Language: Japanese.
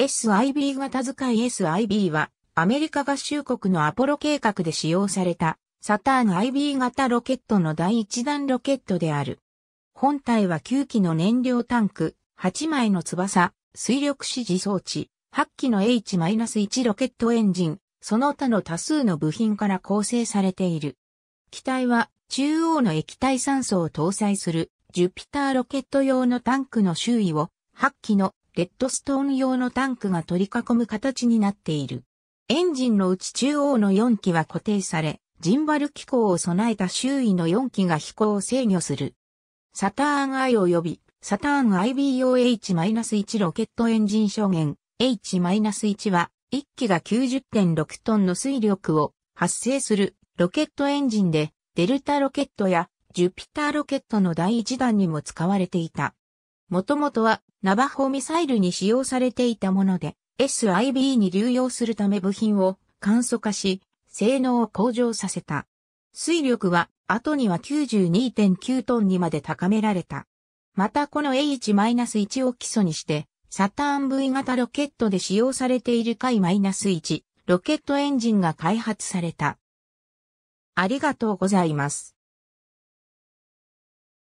SIB 型使い SIB はアメリカ合衆国のアポロ計画で使用されたサターン IB 型ロケットの第1弾ロケットである。本体は9機の燃料タンク、8枚の翼、水力指示装置、8機の H-1 ロケットエンジン、その他の多数の部品から構成されている。機体は中央の液体酸素を搭載するジュピターロケット用のタンクの周囲を8機のレッドストーン用のタンクが取り囲む形になっている。エンジンのうち中央の4機は固定され、ジンバル機構を備えた周囲の4機が飛行を制御する。サターン I 及び、サターン IBOH-1 ロケットエンジン証言 H-1 は、1機が90.6トンの水力を発生するロケットエンジンで、デルタロケットやジュピターロケットの第1弾にも使われていた。もともとはナバホミサイルに使用されていたもので、SIB に流用するため部品を簡素化し、性能を向上させた。水力は後には92.9トンにまで高められた。またこの H-1 を基礎にして、サターン V 型ロケットで使用されている回 -1 ロケットエンジンが開発された。ありがとうございます。